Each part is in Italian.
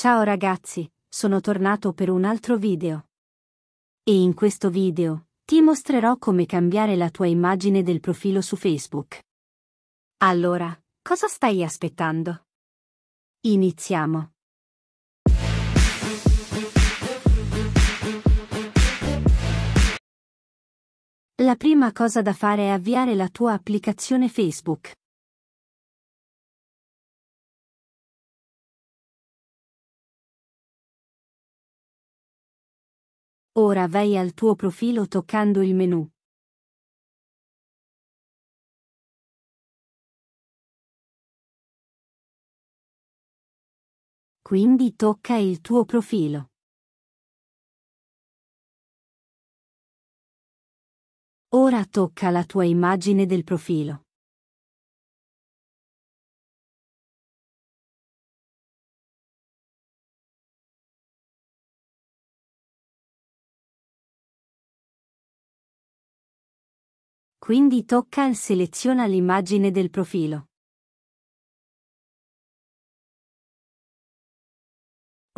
Ciao ragazzi, sono tornato per un altro video. E in questo video, ti mostrerò come cambiare la tua immagine del profilo su Facebook. Allora, cosa stai aspettando? Iniziamo. La prima cosa da fare è avviare la tua applicazione Facebook. Ora vai al tuo profilo toccando il menu. Quindi tocca il tuo profilo. Ora tocca la tua immagine del profilo. Quindi tocca e seleziona l'immagine del profilo.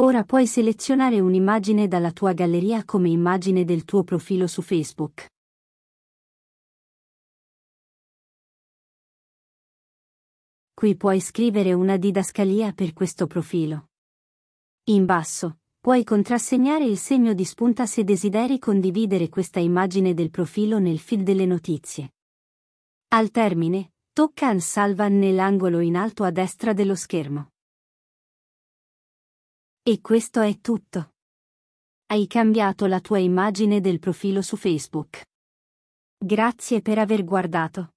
Ora puoi selezionare un'immagine dalla tua galleria come immagine del tuo profilo su Facebook. Qui puoi scrivere una didascalia per questo profilo. In basso, Puoi contrassegnare il segno di spunta se desideri condividere questa immagine del profilo nel feed delle notizie. Al termine, tocca al salva nell'angolo in alto a destra dello schermo. E questo è tutto. Hai cambiato la tua immagine del profilo su Facebook. Grazie per aver guardato.